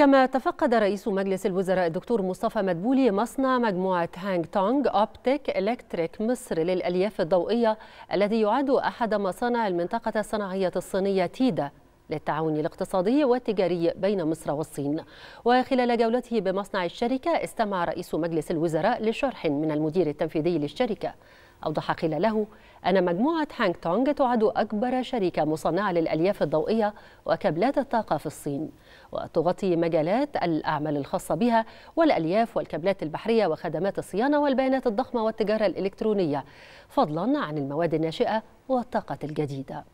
كما تفقد رئيس مجلس الوزراء الدكتور مصطفى مدبولي مصنع مجموعة هانج تونغ أوبتيك إلكتريك مصر للألياف الضوئية الذي يعد أحد مصانع المنطقة الصناعية الصينية تيدا للتعاون الاقتصادي والتجاري بين مصر والصين وخلال جولته بمصنع الشركة استمع رئيس مجلس الوزراء لشرح من المدير التنفيذي للشركة أوضح خلاله أن مجموعة هانغ تونغ تعد أكبر شركة مصنعة للألياف الضوئية وكابلات الطاقة في الصين وتغطي مجالات الأعمال الخاصة بها والألياف والكابلات البحرية وخدمات الصيانة والبيانات الضخمة والتجارة الإلكترونية فضلا عن المواد الناشئة والطاقة الجديدة